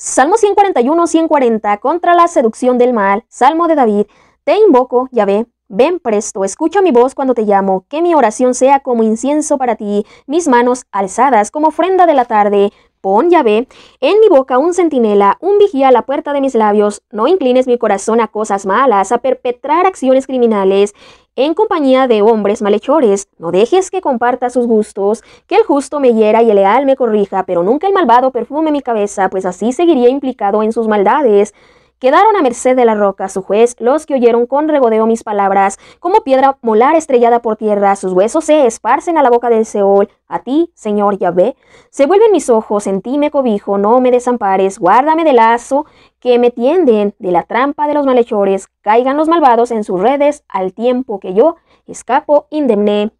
Salmo 141, 140 contra la seducción del mal. Salmo de David. Te invoco, Yahvé, Ven presto, escucha mi voz cuando te llamo, que mi oración sea como incienso para ti, mis manos alzadas como ofrenda de la tarde, Pon llave en mi boca un centinela, un vigía a la puerta de mis labios. No inclines mi corazón a cosas malas, a perpetrar acciones criminales en compañía de hombres malhechores. No dejes que comparta sus gustos, que el justo me hiera y el leal me corrija, pero nunca el malvado perfume mi cabeza, pues así seguiría implicado en sus maldades. Quedaron a merced de la roca, su juez, los que oyeron con regodeo mis palabras, como piedra molar estrellada por tierra, sus huesos se esparcen a la boca del Seol, a ti, Señor Yahvé, se vuelven mis ojos, en ti me cobijo, no me desampares, guárdame del lazo que me tienden, de la trampa de los malhechores, caigan los malvados en sus redes, al tiempo que yo escapo indemné.